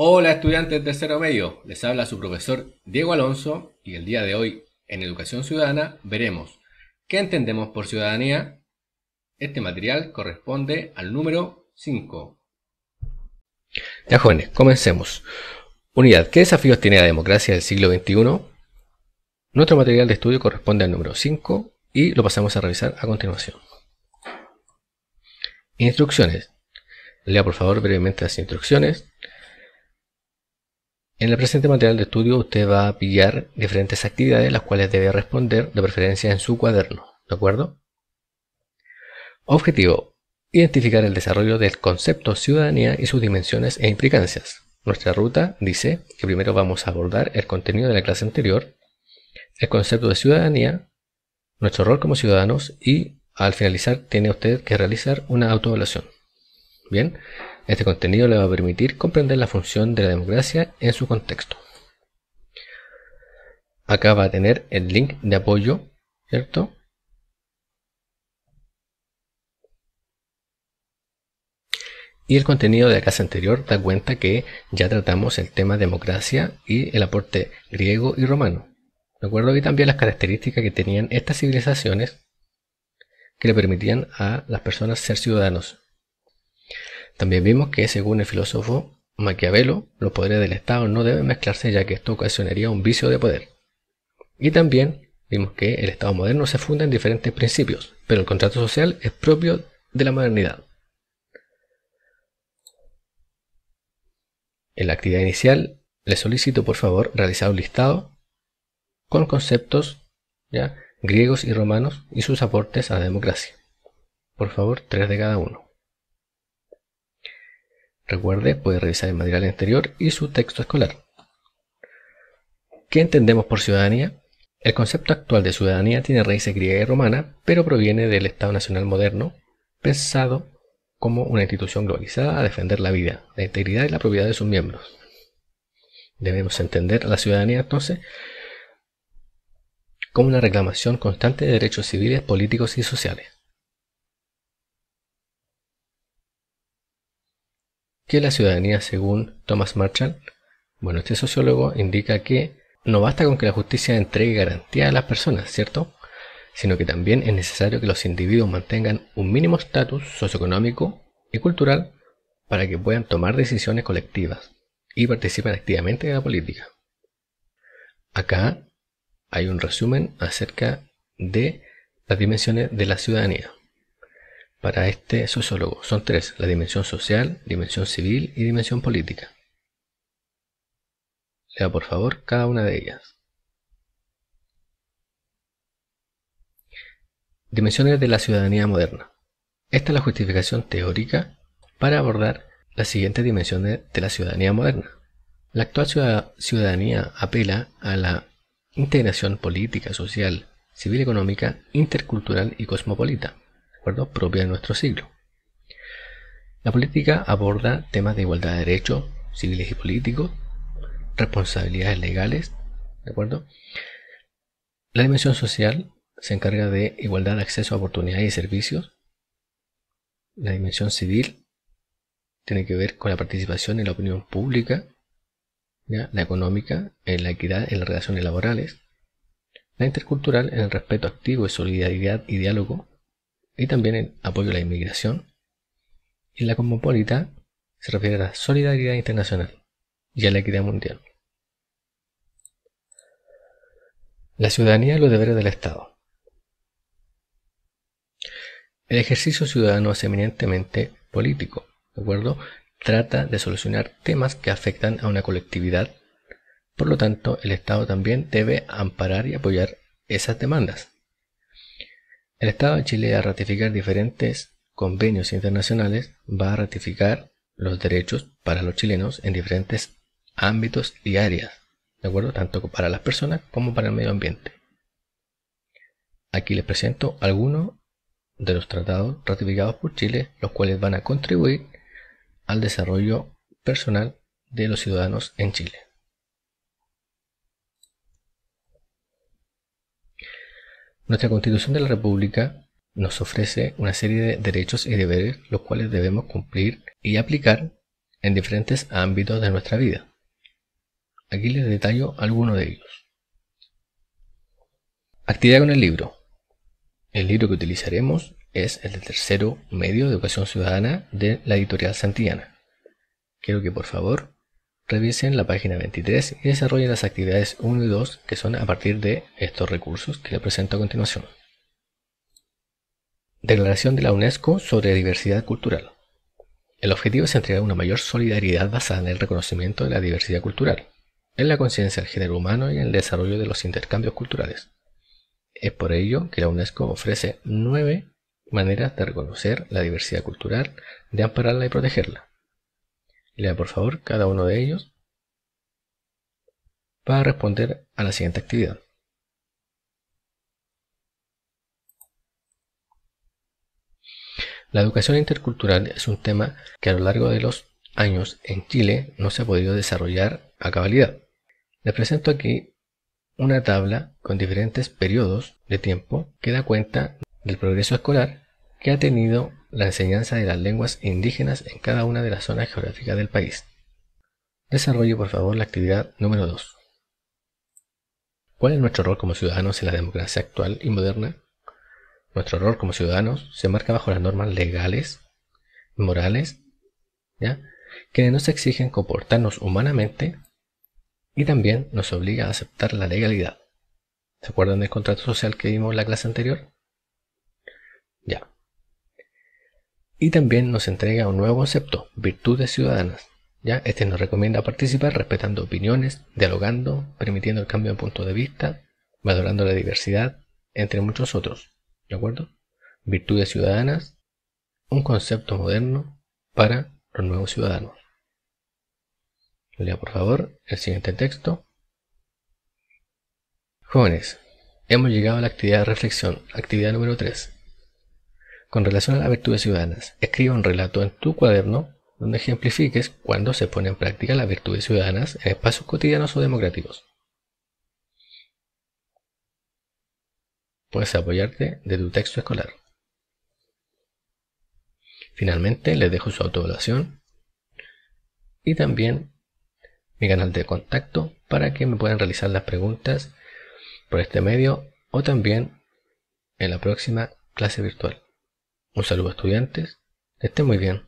Hola estudiantes de Cero Medio, les habla su profesor Diego Alonso y el día de hoy en Educación Ciudadana veremos qué entendemos por ciudadanía. Este material corresponde al número 5. Ya jóvenes, comencemos. Unidad, ¿qué desafíos tiene la democracia del siglo XXI? Nuestro material de estudio corresponde al número 5 y lo pasamos a revisar a continuación. Instrucciones. Lea por favor brevemente las instrucciones en el presente material de estudio usted va a pillar diferentes actividades las cuales debe responder de preferencia en su cuaderno, ¿de acuerdo? Objetivo. Identificar el desarrollo del concepto ciudadanía y sus dimensiones e implicancias. Nuestra ruta dice que primero vamos a abordar el contenido de la clase anterior, el concepto de ciudadanía, nuestro rol como ciudadanos y al finalizar tiene usted que realizar una autoevaluación. Bien, este contenido le va a permitir comprender la función de la democracia en su contexto. Acá va a tener el link de apoyo, ¿cierto? Y el contenido de la casa anterior da cuenta que ya tratamos el tema democracia y el aporte griego y romano. De acuerdo, y también las características que tenían estas civilizaciones que le permitían a las personas ser ciudadanos. También vimos que, según el filósofo Maquiavelo, los poderes del Estado no deben mezclarse ya que esto ocasionaría un vicio de poder. Y también vimos que el Estado moderno se funda en diferentes principios, pero el contrato social es propio de la modernidad. En la actividad inicial, les solicito por favor realizar un listado con conceptos ¿ya? griegos y romanos y sus aportes a la democracia. Por favor, tres de cada uno. Recuerde, puede revisar el material anterior y su texto escolar. ¿Qué entendemos por ciudadanía? El concepto actual de ciudadanía tiene raíces griegas y romana, pero proviene del Estado Nacional moderno, pensado como una institución globalizada a defender la vida, la integridad y la propiedad de sus miembros. Debemos entender a la ciudadanía entonces como una reclamación constante de derechos civiles, políticos y sociales. que la ciudadanía según Thomas Marshall? Bueno, este sociólogo indica que no basta con que la justicia entregue garantía a las personas, ¿cierto? Sino que también es necesario que los individuos mantengan un mínimo estatus socioeconómico y cultural para que puedan tomar decisiones colectivas y participen activamente en la política. Acá hay un resumen acerca de las dimensiones de la ciudadanía para este sociólogo son tres, la dimensión social, dimensión civil y dimensión política. Lea por favor cada una de ellas. Dimensiones de la ciudadanía moderna. Esta es la justificación teórica para abordar las siguientes dimensiones de la ciudadanía moderna. La actual ciudadanía apela a la integración política, social, civil económica, intercultural y cosmopolita propia de nuestro siglo. La política aborda temas de igualdad de derechos civiles y políticos, responsabilidades legales, ¿de acuerdo? La dimensión social se encarga de igualdad de acceso a oportunidades y servicios. La dimensión civil tiene que ver con la participación en la opinión pública, la económica, en la equidad en las relaciones laborales, la intercultural en el respeto activo y solidaridad y diálogo, y también el apoyo a la inmigración. Y la cosmopolita se refiere a la solidaridad internacional y a la equidad mundial. La ciudadanía y los deberes del Estado. El ejercicio ciudadano es eminentemente político, ¿de acuerdo? Trata de solucionar temas que afectan a una colectividad. Por lo tanto, el Estado también debe amparar y apoyar esas demandas. El Estado de Chile a ratificar diferentes convenios internacionales va a ratificar los derechos para los chilenos en diferentes ámbitos y áreas, ¿de acuerdo? Tanto para las personas como para el medio ambiente. Aquí les presento algunos de los tratados ratificados por Chile, los cuales van a contribuir al desarrollo personal de los ciudadanos en Chile. Nuestra Constitución de la República nos ofrece una serie de derechos y deberes los cuales debemos cumplir y aplicar en diferentes ámbitos de nuestra vida. Aquí les detallo algunos de ellos. Actividad con el libro. El libro que utilizaremos es el del tercero medio de educación ciudadana de la editorial Santillana. Quiero que por favor Revisen la página 23 y desarrollen las actividades 1 y 2 que son a partir de estos recursos que les presento a continuación. Declaración de la UNESCO sobre diversidad cultural. El objetivo es entregar una mayor solidaridad basada en el reconocimiento de la diversidad cultural, en la conciencia del género humano y en el desarrollo de los intercambios culturales. Es por ello que la UNESCO ofrece nueve maneras de reconocer la diversidad cultural, de ampararla y protegerla. Lea por favor cada uno de ellos para responder a la siguiente actividad. La educación intercultural es un tema que a lo largo de los años en Chile no se ha podido desarrollar a cabalidad. Les presento aquí una tabla con diferentes periodos de tiempo que da cuenta del progreso escolar que ha tenido la enseñanza de las lenguas indígenas en cada una de las zonas geográficas del país. Desarrollo, por favor la actividad número 2. ¿Cuál es nuestro rol como ciudadanos en la democracia actual y moderna? Nuestro rol como ciudadanos se marca bajo las normas legales, morales, ¿ya? que nos exigen comportarnos humanamente y también nos obliga a aceptar la legalidad. ¿Se acuerdan del contrato social que vimos en la clase anterior? Y también nos entrega un nuevo concepto, virtudes ciudadanas. ¿ya? Este nos recomienda participar respetando opiniones, dialogando, permitiendo el cambio de punto de vista, valorando la diversidad, entre muchos otros. ¿De acuerdo? Virtudes ciudadanas, un concepto moderno para los nuevos ciudadanos. Lea por favor el siguiente texto. Jóvenes, hemos llegado a la actividad de reflexión, actividad número 3. Con relación a las virtudes ciudadanas, escribe un relato en tu cuaderno donde ejemplifiques cuándo se pone en práctica las virtudes ciudadanas en espacios cotidianos o democráticos. Puedes apoyarte de tu texto escolar. Finalmente, les dejo su autoevaluación y también mi canal de contacto para que me puedan realizar las preguntas por este medio o también en la próxima clase virtual. Un saludo estudiantes, estén muy bien.